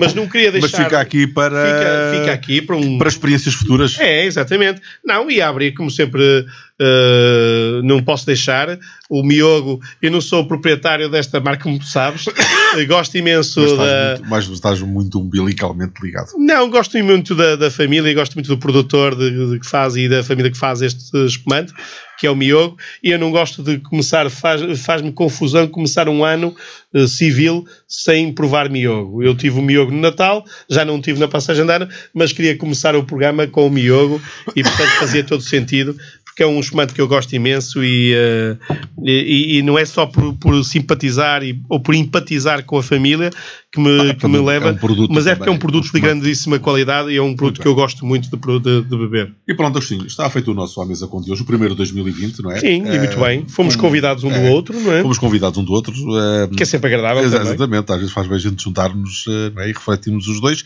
mas, não queria deixar. Mas fica aqui para. Fica, fica aqui para, um, para experiências futuras. É, exatamente. Não, e abre, como sempre. Uh, não posso deixar o Miogo, eu não sou o proprietário desta marca, como tu sabes, gosto imenso mas da... Muito, mas estás muito umbilicalmente ligado. Não, gosto muito da, da família, gosto muito do produtor de, de, que faz e da família que faz este espumante, que é o Miogo, e eu não gosto de começar, faz-me faz confusão começar um ano uh, civil sem provar Miogo. Eu tive o Miogo no Natal, já não tive na passagem de ano, mas queria começar o programa com o Miogo e, portanto, fazia todo sentido porque é um espumante que eu gosto imenso e, uh, e, e, não é só por, por simpatizar e, ou por empatizar com a família que me, ah, é que me leva, é um mas é porque é um produto é de grandíssima qualidade e é um produto que eu gosto muito de, de, de beber. E pronto, Agostinho, está feito o nosso À Mesa com Deus, o primeiro de 2020, não é? Sim, e muito eh, bem. Fomos um, convidados um do eh, outro, não é? Fomos convidados um do outro. que é sempre agradável. Exatamente, também. às vezes faz bem a gente juntar-nos é? e refletirmos os dois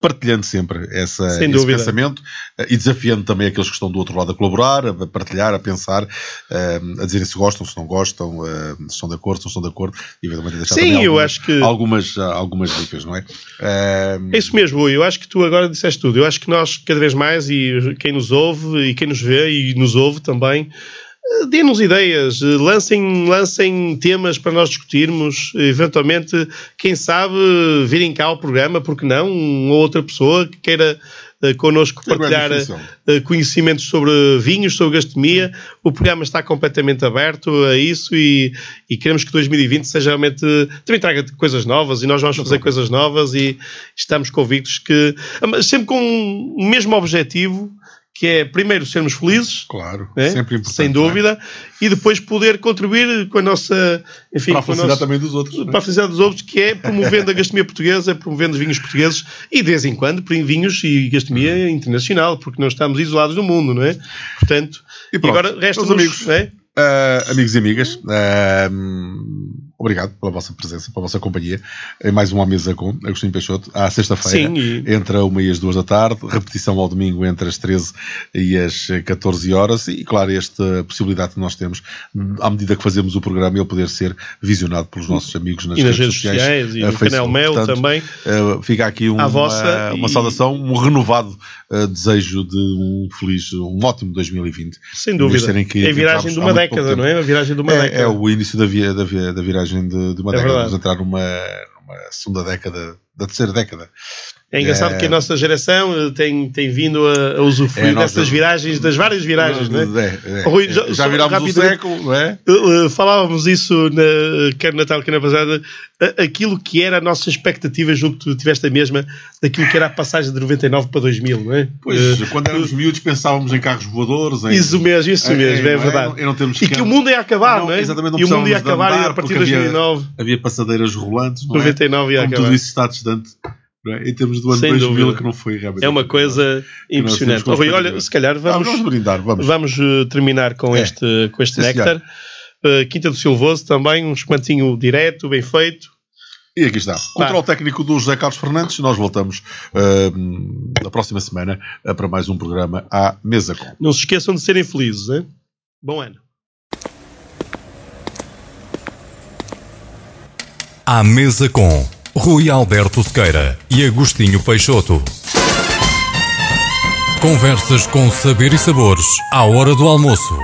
partilhando sempre essa, Sem esse pensamento eh, e desafiando também aqueles que estão do outro lado a colaborar, a partilhar, a pensar, eh, a dizerem se gostam, se não gostam, eh, se estão de acordo, se não estão de acordo, e eventualmente deixar Sim, também algumas, que... algumas, algumas, dicas, não é? É isso mesmo, Rui, eu acho que tu agora disseste tudo. Eu acho que nós, cada vez mais, e quem nos ouve, e quem nos vê, e nos ouve também, eh, dê-nos ideias, eh, lancem, lancem temas para nós discutirmos, eventualmente, quem sabe, virem cá ao programa, porque não, uma outra pessoa que queira uh, connosco partilhar uh, conhecimentos sobre vinhos, sobre gastronomia. O programa está completamente aberto a isso e, e queremos que 2020 seja realmente também traga coisas novas e nós vamos fazer coisas novas e estamos convictos que, ah, sempre com o mesmo objetivo que é primeiro sermos felizes, claro, né? sempre importante, sem né? dúvida, é? e depois poder contribuir com a nossa, enfim, para a felicidade nosso, também dos outros, né? para a felicidade dos outros, que é promovendo a gastronomia portuguesa, promovendo os vinhos portugueses e de vez em quando vinhos e gastronomia uhum. internacional, porque não estamos isolados no mundo, não é? Portanto, e pronto, e agora resta amigos, é? uh, amigos e amigas. Uh, obrigado pela vossa presença, pela vossa companhia. Em mais uma mesa com Agostinho Peixoto, à sexta-feira, e... entre a uma e as duas da tarde, repetição ao domingo entre as 13 e as 14 horas, e claro, esta possibilidade que nós temos, à medida que fazemos o programa, ele poder ser visionado pelos nossos amigos nas, e redes, nas redes sociais, sociais e no Facebook. canal Mel Portanto, também. Eh, fica aqui um, uma, uma e... saudação, um renovado eh, desejo de um feliz, um ótimo 2020. Sem dúvida. É a viragem de uma década, não é? A viragem de uma é, é década. É o início da, via, da, via, da viragem de, de uma é década, vamos entrar numa, numa segunda década da terceira década. É engraçado é, que a eh, nossa geração eh, tem, tem vindo a, a usufruir é dessas viragens, das várias viragens, não, é? é, é. Rui, é. já, já virámos o século, não é? Eh, falávamos isso na, quer no Natal, quer na passada, aquilo que era a nossa expectativa, julgo que tu tiveste a mesma, daquilo que era a passagem de 99 para 2000, não é? Pois, quando éramos miúdos pensávamos em carros voadores. Em... Isso mesmo, isso é, mesmo, é, é verdade. Não, não e que o mundo ia acabar, não, não é? Exatamente, não e o mundo ia acabar andar, a partir de 2009. Havia, havia passadeiras rolantes, não 99 é? ia Como acabar. tudo isso está é? em termos do ano Sem 2000 dúvida. que não foi realmente. É uma coisa impressionante. Oh, Rui, olha, se calhar vamos, ah, vamos brindar, vamos. vamos eh, terminar com é. este, com este néctar. Uh, Quinta do Silvoso também, um espantinho direto, bem feito. E aqui está. Controle técnico do José Carlos Fernandes. Nós voltamos uh, na próxima semana uh, para mais um programa à Mesa Com. Não se esqueçam de serem felizes, hein? Bom ano. À Mesa Com Rui Alberto Sequeira e Agostinho Peixoto. Conversas com saber e sabores à hora do almoço.